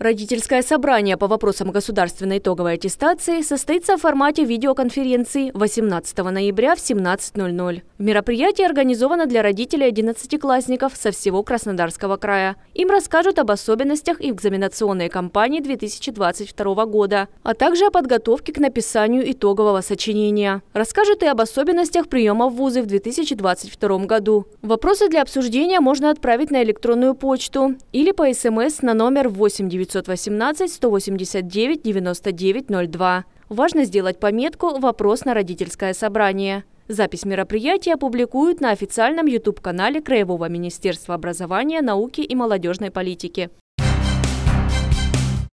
Родительское собрание по вопросам государственной итоговой аттестации состоится в формате видеоконференции 18 ноября в 17.00. Мероприятие организовано для родителей 11-классников со всего Краснодарского края. Им расскажут об особенностях экзаменационной кампании 2022 года, а также о подготовке к написанию итогового сочинения. Расскажут и об особенностях приема в вузы в 2022 году. Вопросы для обсуждения можно отправить на электронную почту или по СМС эм на номер 8 918 189 9902. Важно сделать пометку «Вопрос на родительское собрание». Запись мероприятия публикуют на официальном YouTube-канале Краевого министерства образования, науки и молодежной политики.